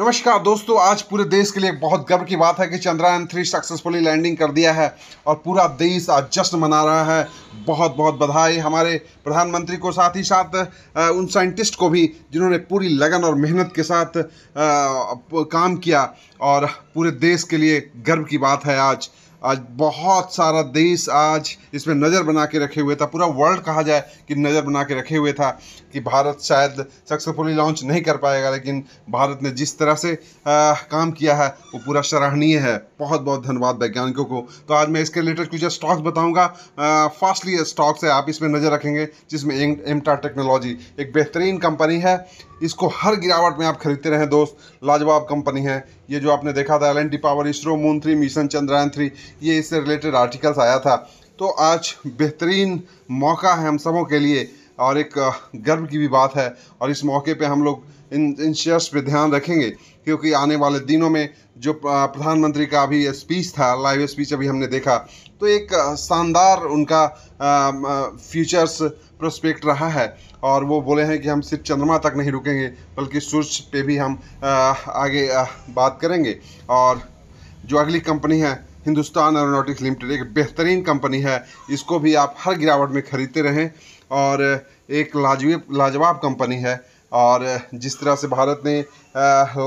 नमस्कार दोस्तों आज पूरे देश के लिए बहुत गर्व की बात है कि चंद्रयान थ्री सक्सेसफुली लैंडिंग कर दिया है और पूरा देश आज जश्न मना रहा है बहुत बहुत बधाई हमारे प्रधानमंत्री को साथ ही साथ उन साइंटिस्ट को भी जिन्होंने पूरी लगन और मेहनत के साथ काम किया और पूरे देश के लिए गर्व की बात है आज आज बहुत सारा देश आज इसमें नज़र बना के रखे हुए था पूरा वर्ल्ड कहा जाए कि नज़र बना के रखे हुए था कि भारत शायद सक्सेसफुली लॉन्च नहीं कर पाएगा लेकिन भारत ने जिस तरह से आ, काम किया है वो पूरा सराहनीय है बहुत बहुत धन्यवाद वैज्ञानिकों को तो आज मैं इसके रिलेटेड कुछ स्टॉक्स बताऊँगा फास्टली स्टॉक्स है आप इसमें नज़र रखेंगे जिसमें एमटा टेक्नोलॉजी एक बेहतरीन कंपनी है इसको हर गिरावट में आप खरीदते रहें दोस्त लाजवाब कंपनी है ये जो आपने देखा था L N power ISRO moon three mission Chandrayaan three ये इससे रिलेटेड आर्टिकल्स आया था तो आज बेहतरीन मौका है हम सबों के लिए और एक गर्व की भी बात है और इस मौके पे हम लोग इन इन शेयर्स पे ध्यान रखेंगे क्योंकि आने वाले दिनों में जो प्रधानमंत्री का अभी स्पीच था लाइव स्पीच अभी हमने देखा तो एक शानदार उनका फ्यूचर्स प्रोस्पेक्ट रहा है और वो बोले हैं कि हम सिर्फ चंद्रमा तक नहीं रुकेंगे बल्कि सूर्य पे भी हम आगे बात करेंगे और जो अगली कंपनी है हिंदुस्तान एरोनॉटिक्स लिमिटेड एक बेहतरीन कंपनी है इसको भी आप हर गिरावट में ख़रीदते रहें और एक लाजवी लाजवाब कंपनी है और जिस तरह से भारत ने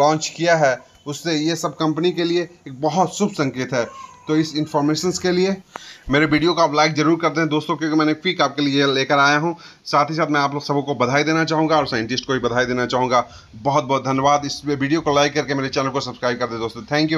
लॉन्च किया है उससे ये सब कंपनी के लिए एक बहुत शुभ संकेत है तो इस इन्फॉर्मेशन के लिए मेरे वीडियो को आप लाइक जरूर कर दें दोस्तों क्योंकि मैंने क्विक आपके लिए लेकर आया हूं साथ ही साथ मैं आप लोग सबको बधाई देना चाहूँगा और साइंटिस्ट को भी बधाई देना चाहूँगा बहुत बहुत धन्यवाद इस वीडियो को लाइक करके मेरे चैनल को सब्सक्राइब कर दें दोस्तों थैंक यू